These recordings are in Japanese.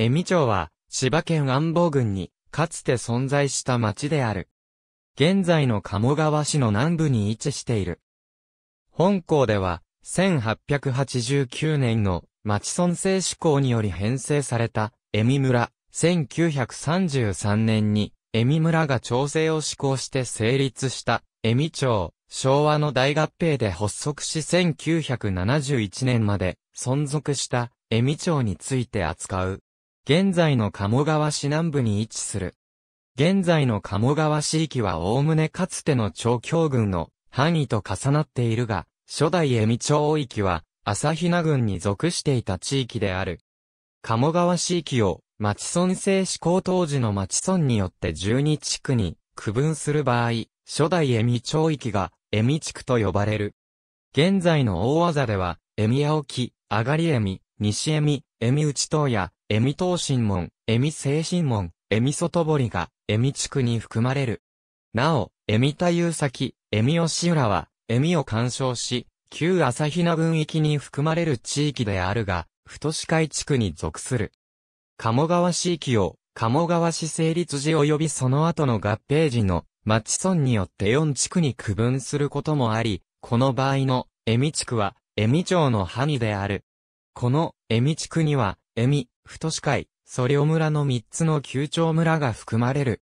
恵美町は、千葉県安房郡に、かつて存在した町である。現在の鴨川市の南部に位置している。本校では、1889年の町村制施行により編成された、恵美村、1933年に、恵美村が調整を施行して成立した、恵美町、昭和の大合併で発足し1971年まで存続した恵美町について扱う。現在の鴨川市南部に位置する。現在の鴨川市域はおおむねかつての長京軍の範囲と重なっているが、初代恵美町域は、朝比奈郡に属していた地域である。鴨川市域を、町村制施行当時の町村によって12地区に区分する場合、初代恵美町域が、恵美地区と呼ばれる。現在の大技では、恵美屋沖、上がり恵美、西恵美、恵美内等や、恵美東神門、恵美清神門、恵美外堀が、恵美地区に含まれる。なお、恵美太夫先、恵美吉浦は、恵美を干渉し、旧朝比奈分域に含まれる地域であるが、太市海地区に属する。鴨川市域を、鴨川市成立時及びその後の合併時の町村によって4地区に区分することもあり、この場合の、恵美地区は、恵美町の範囲である。この、恵美地区には、恵美、太市会、ソリオ村の3つの旧町村が含まれる。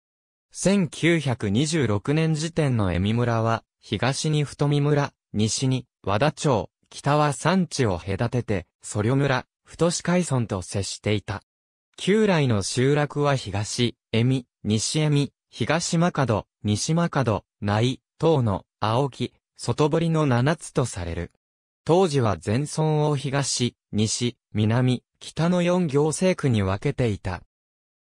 1926年時点の恵美村は、東に太美村、西に和田町、北は山地を隔てて、ソリョ村、太市海村と接していた。旧来の集落は東、恵美、西恵美、東中戸、西中戸、内、東の、青木、外堀の7つとされる。当時は全村を東、西、南、北の4行政区に分けていた。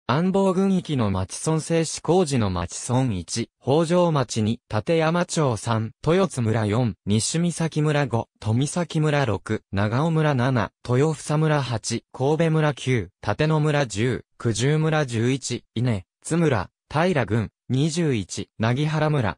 安房郡域の町村制止工事の町村1、北条町2、立山町3、豊津村4、西岬村5、富崎村6、長尾村7、豊房村8、神戸村9、立野村10、九十村11、稲、津村、平郡、21、なぎ原村、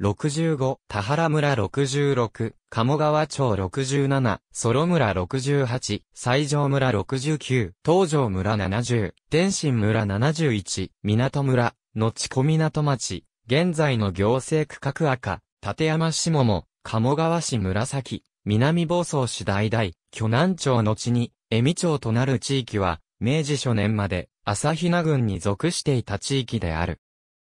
65、田原村66、鴨川町67、ソロ村68、西条村69、東条村70、天津村71、港村、後小港町、現在の行政区画赤、立山下も、鴨川市紫、南房総市代々、巨南町の地に、恵美町となる地域は、明治初年まで、朝比奈郡に属していた地域である。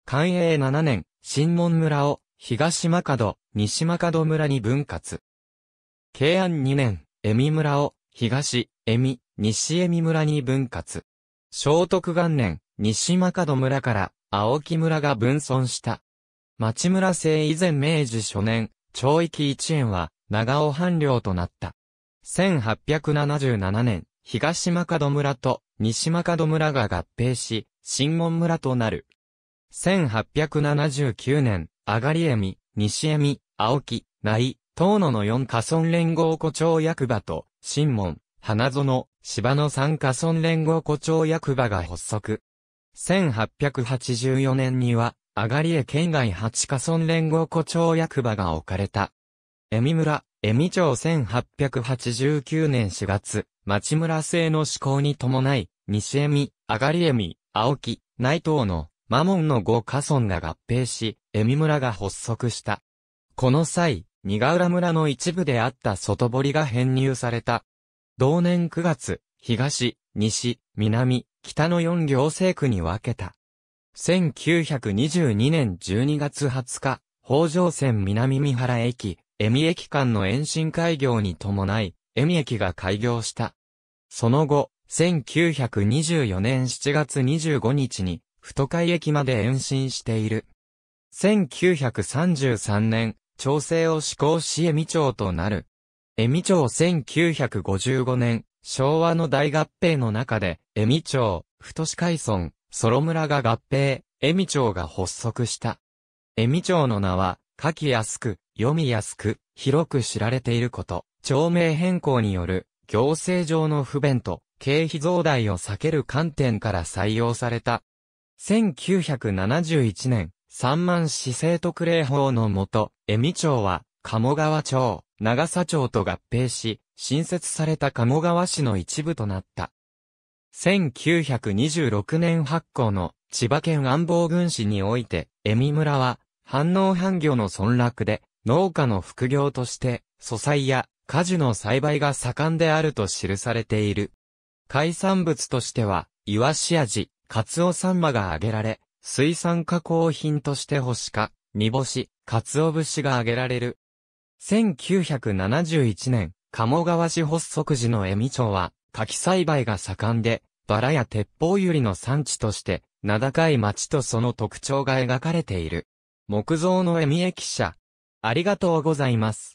寛永7年、新門村を東中戸、西中戸村に分割。慶安2年、恵美村を、東、恵美、西恵美村に分割。聖徳元年、西中戸村から、青木村が分村した。町村制以前明治初年、町域一円は、長尾藩領となった。1877年、東中戸村と西中戸村が合併し、新門村となる。1879年、あがりえみ、西えみ、青木、内、東野の4カ村連合古町役場と、新門、花園、芝の3カ村連合古町役場が発足。1884年には、あがりえ県外8カ村連合古町役場が置かれた。えみ村、えみ町1889年4月、町村制の施行に伴い、西えみ、あがりえみ、青木、内藤の、マモンの五家村が合併し、恵美村が発足した。この際、ニガウラ村の一部であった外堀が編入された。同年9月、東、西、南、北の4行政区に分けた。1922年12月20日、北条線南三原駅、恵美駅間の延伸開業に伴い、恵美駅が開業した。その後、1924年7月25日に、太海駅まで延伸している。1933年、調整を施行し恵美町となる。恵美町1955年、昭和の大合併の中で、恵美町、太市海村、ソロ村が合併、恵美町が発足した。恵美町の名は、書きやすく、読みやすく、広く知られていること、町名変更による、行政上の不便と、経費増大を避ける観点から採用された1971年、三万市政特例法のもと、恵美町は、鴨川町、長佐町と合併し、新設された鴨川市の一部となった。1926年発行の千葉県安房郡市において、恵美村は、反応反業の村落で、農家の副業として、素材や果樹の栽培が盛んであると記されている。海産物としては、イワシ味、カツオサンマが揚げられ、水産加工品として干か、煮干し、カツオ節が揚げられる。1971年、鴨川市発足時の恵美町は、柿栽培が盛んで、バラや鉄砲百合の産地として、名高い町とその特徴が描かれている。木造の恵美駅舎。ありがとうございます。